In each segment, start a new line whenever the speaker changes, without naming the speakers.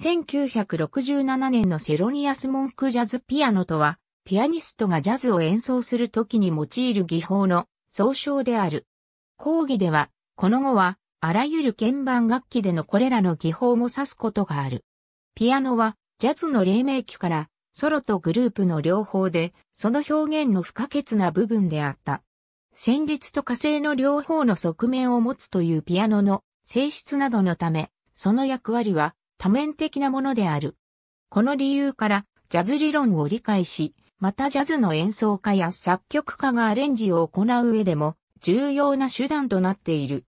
1967年のセロニアスモンクジャズピアノとは、ピアニストがジャズを演奏するときに用いる技法の総称である。講義では、この後は、あらゆる鍵盤楽器でのこれらの技法も指すことがある。ピアノは、ジャズの黎明期から、ソロとグループの両方で、その表現の不可欠な部分であった。旋律と火星の両方の側面を持つというピアノの性質などのため、その役割は多面的なものである。この理由から、ジャズ理論を理解し、またジャズの演奏家や作曲家がアレンジを行う上でも、重要な手段となっている。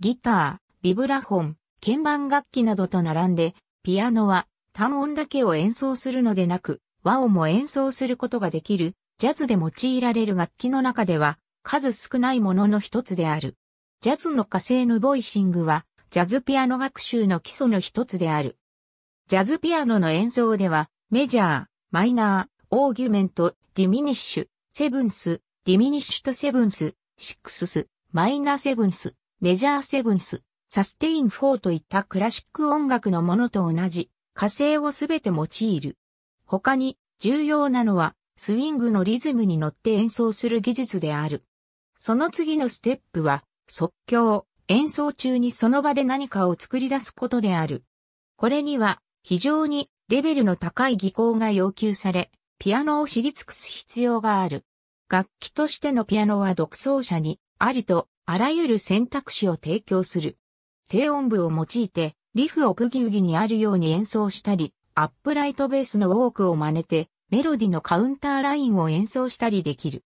ギター、ビブラフォン、鍵盤楽器などと並んで、ピアノは単音だけを演奏するのでなく、和音も演奏することができる、ジャズで用いられる楽器の中では、数少ないものの一つである。ジャズの火星のボイシングは、ジャズピアノ学習の基礎の一つである。ジャズピアノの演奏では、メジャー、マイナー、オーギュメント、ディミニッシュ、セブンス、ディミニッシュとセブンス、シックスス、マイナーセブンス、メジャーセブンス、サステイン4といったクラシック音楽のものと同じ、火星をすべて用いる。他に、重要なのは、スイングのリズムに乗って演奏する技術である。その次のステップは、即興、演奏中にその場で何かを作り出すことである。これには非常にレベルの高い技巧が要求され、ピアノを知り尽くす必要がある。楽器としてのピアノは独奏者にありとあらゆる選択肢を提供する。低音部を用いてリフをブギウギにあるように演奏したり、アップライトベースのウォークを真似てメロディのカウンターラインを演奏したりできる。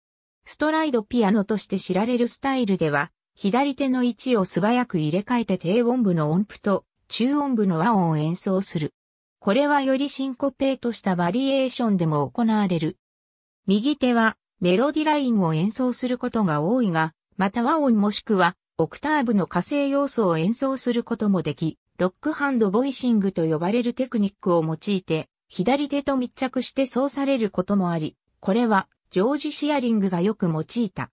ストライドピアノとして知られるスタイルでは、左手の位置を素早く入れ替えて低音部の音符と中音部の和音を演奏する。これはよりシンコペートしたバリエーションでも行われる。右手はメロディラインを演奏することが多いが、また和音もしくはオクターブの火星要素を演奏することもでき、ロックハンドボイシングと呼ばれるテクニックを用いて、左手と密着してそうされることもあり、これはジョージ・シアリングがよく用いた。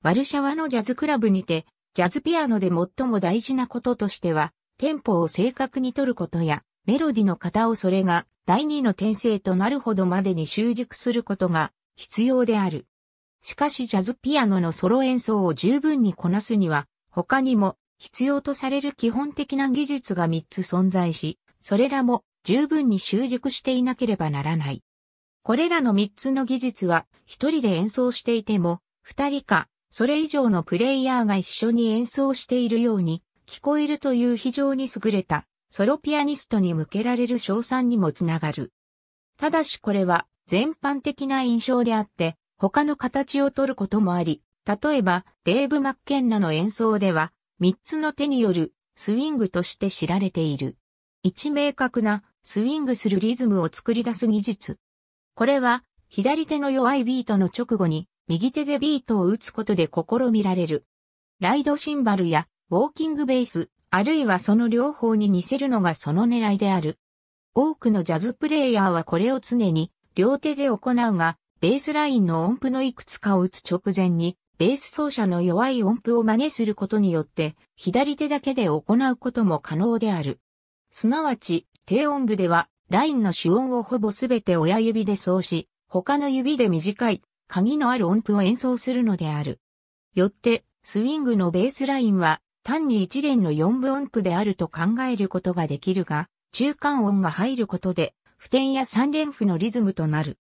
ワルシャワのジャズクラブにて、ジャズピアノで最も大事なこととしては、テンポを正確に取ることや、メロディの型をそれが第二の転生となるほどまでに習熟することが必要である。しかしジャズピアノのソロ演奏を十分にこなすには、他にも必要とされる基本的な技術が3つ存在し、それらも十分に習熟していなければならない。これらの3つの技術は、一人で演奏していても、二人かそれ以上のプレイヤーが一緒に演奏しているように聞こえるという非常に優れたソロピアニストに向けられる賞賛にもつながる。ただしこれは全般的な印象であって他の形をとることもあり、例えばデーブ・マッケンナの演奏では3つの手によるスイングとして知られている。一明確なスイングするリズムを作り出す技術。これは左手の弱いビートの直後に右手でビートを打つことで試みられる。ライドシンバルやウォーキングベース、あるいはその両方に似せるのがその狙いである。多くのジャズプレイヤーはこれを常に両手で行うが、ベースラインの音符のいくつかを打つ直前に、ベース奏者の弱い音符を真似することによって、左手だけで行うことも可能である。すなわち、低音部では、ラインの主音をほぼすべて親指で奏し、他の指で短い鍵のある音符を演奏するのである。よって、スウィングのベースラインは単に一連の四分音符であると考えることができるが、中間音が入ることで、不点や三連符のリズムとなる。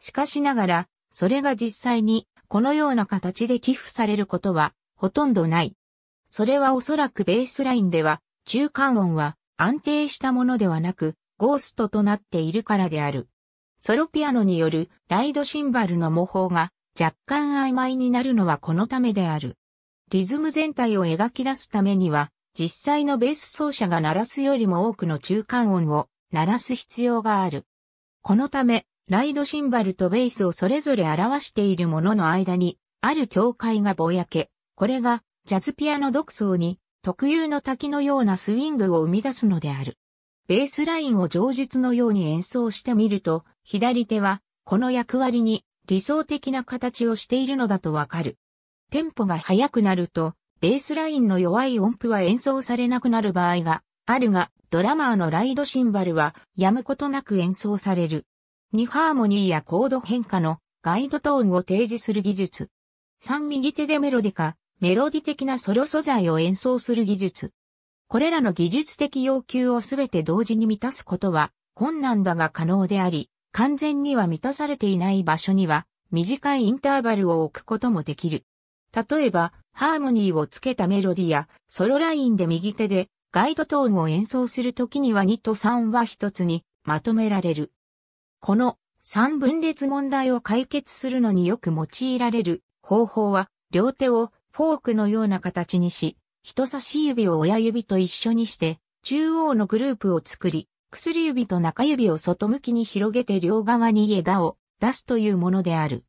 しかしながら、それが実際にこのような形で寄付されることはほとんどない。それはおそらくベースラインでは、中間音は安定したものではなく、ゴーストとなっているからである。ソロピアノによるライドシンバルの模倣が若干曖昧になるのはこのためである。リズム全体を描き出すためには、実際のベース奏者が鳴らすよりも多くの中間音を鳴らす必要がある。このため、ライドシンバルとベースをそれぞれ表しているものの間に、ある境界がぼやけ、これがジャズピアノ独奏に特有の滝のようなスイングを生み出すのである。ベースラインを上述のように演奏してみると、左手は、この役割に理想的な形をしているのだとわかる。テンポが速くなると、ベースラインの弱い音符は演奏されなくなる場合があるが、ドラマーのライドシンバルはやむことなく演奏される。2ハーモニーやコード変化のガイドトーンを提示する技術。3右手でメロディカ、メロディ的なソロ素材を演奏する技術。これらの技術的要求をすべて同時に満たすことは困難だが可能であり、完全には満たされていない場所には短いインターバルを置くこともできる。例えば、ハーモニーをつけたメロディや、ソロラインで右手でガイドトーンを演奏するときには2と3は1つにまとめられる。この3分裂問題を解決するのによく用いられる方法は、両手をフォークのような形にし、人差し指を親指と一緒にして、中央のグループを作り、薬指と中指を外向きに広げて両側に枝を出すというものである。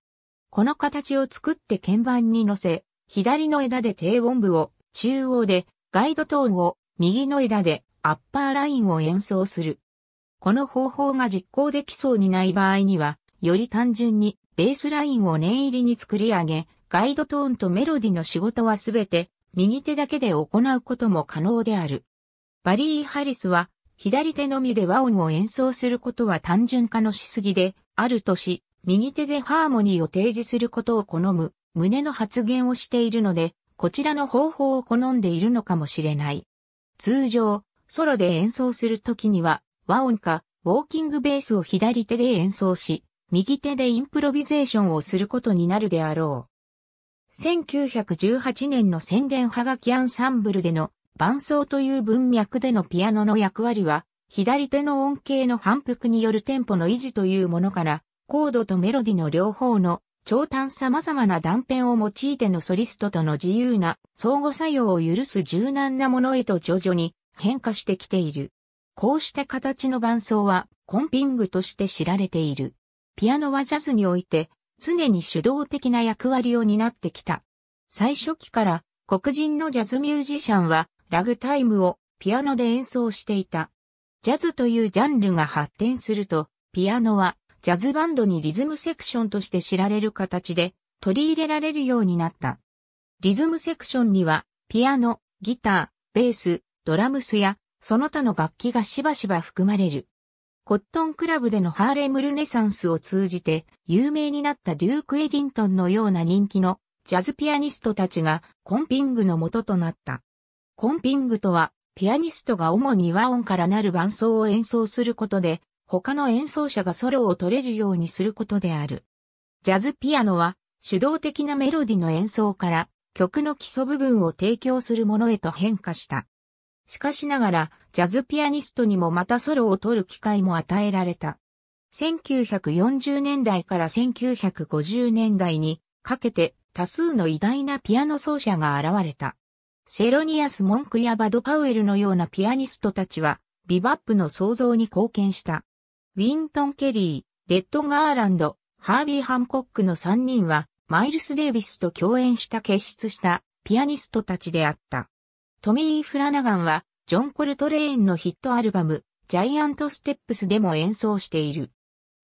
この形を作って鍵盤に乗せ、左の枝で低音部を、中央でガイドトーンを、右の枝でアッパーラインを演奏する。この方法が実行できそうにない場合には、より単純にベースラインを念入りに作り上げ、ガイドトーンとメロディの仕事はすべて右手だけで行うことも可能である。バリー・ハリスは左手のみで和音を演奏することは単純化のしすぎで、あるとし、右手でハーモニーを提示することを好む、胸の発言をしているので、こちらの方法を好んでいるのかもしれない。通常、ソロで演奏するときには、和音か、ウォーキングベースを左手で演奏し、右手でインプロビゼーションをすることになるであろう。1918年の宣伝ハガキアンサンブルでの伴奏という文脈でのピアノの役割は、左手の音形の反復によるテンポの維持というものから、コードとメロディの両方の長短様々な断片を用いてのソリストとの自由な相互作用を許す柔軟なものへと徐々に変化してきている。こうした形の伴奏はコンピングとして知られている。ピアノはジャズにおいて常に主導的な役割を担ってきた。最初期から黒人のジャズミュージシャンはラグタイムをピアノで演奏していた。ジャズというジャンルが発展すると、ピアノはジャズバンドにリズムセクションとして知られる形で取り入れられるようになった。リズムセクションには、ピアノ、ギター、ベース、ドラムスや、その他の楽器がしばしば含まれる。コットンクラブでのハーレムルネサンスを通じて有名になったデューク・エディントンのような人気のジャズピアニストたちがコンピングの元となった。コンピングとは、ピアニストが主に和音からなる伴奏を演奏することで、他の演奏者がソロを取れるようにすることである。ジャズピアノは、主導的なメロディの演奏から、曲の基礎部分を提供するものへと変化した。しかしながら、ジャズピアニストにもまたソロを取る機会も与えられた。1940年代から1950年代にかけて多数の偉大なピアノ奏者が現れた。セロニアス・モンクやバド・パウエルのようなピアニストたちは、ビバップの創造に貢献した。ウィントン・ケリー、レッド・ガーランド、ハービー・ハンコックの3人は、マイルス・デイビスと共演した結出したピアニストたちであった。トミー・フラナガンは、ジョン・コルトレーンのヒットアルバム、ジャイアント・ステップスでも演奏している。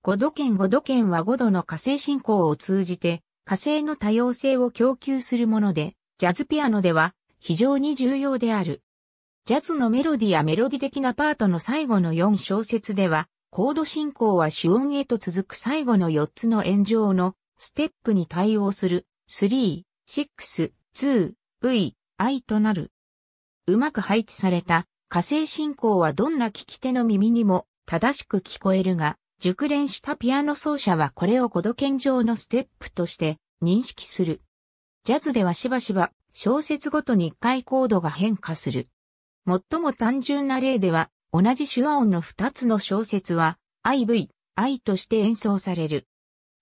5度圏5度圏は5度の火星進行を通じて、火星の多様性を供給するもので、ジャズピアノでは非常に重要である。ジャズのメロディやメロディ的なパートの最後の4小節では、コード進行は主音へと続く最後の4つの炎上のステップに対応する3、6、2、V、I となる。うまく配置された火星進行はどんな聞き手の耳にも正しく聞こえるが、熟練したピアノ奏者はこれをコド鍵上のステップとして認識する。ジャズではしばしば小節ごとに1回コードが変化する。最も単純な例では、同じ手話音の2つの小節は、IV、I として演奏される。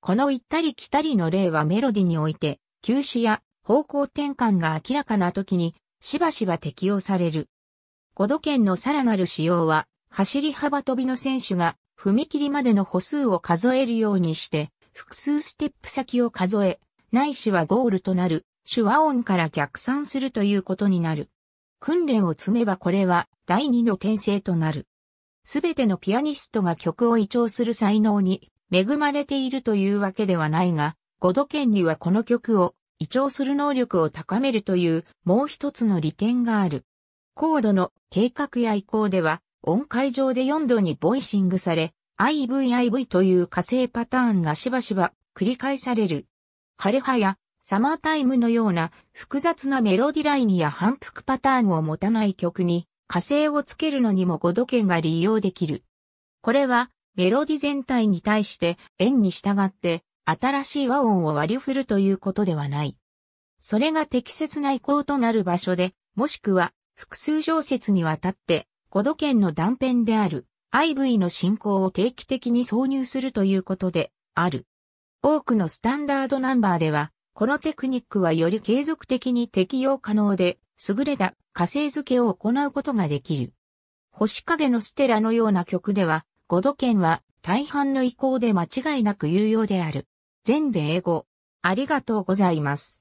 この行ったり来たりの例はメロディにおいて、休止や方向転換が明らかな時に、しばしば適用される。5度圏のさらなる使用は、走り幅跳びの選手が、踏切までの歩数を数えるようにして、複数ステップ先を数え、ないしはゴールとなる手話音から逆算するということになる。訓練を積めばこれは第二の転生となる。すべてのピアニストが曲を移調する才能に恵まれているというわけではないが、五度圏にはこの曲を移調する能力を高めるというもう一つの利点がある。コードの計画や移行では音階上で4度にボイシングされ、IVIV という火星パターンがしばしば繰り返される。枯葉やサマータイムのような複雑なメロディラインや反復パターンを持たない曲に火星をつけるのにも5度圏が利用できる。これはメロディ全体に対して円に従って新しい和音を割り振るということではない。それが適切な移行となる場所で、もしくは複数常節にわたって5度圏の断片である IV の進行を定期的に挿入するということである。多くのスタンダードナンバーではこのテクニックはより継続的に適用可能で、優れた火星付けを行うことができる。星影のステラのような曲では、5度圏は大半の意向で間違いなく有用である。全米英語。ありがとうございます。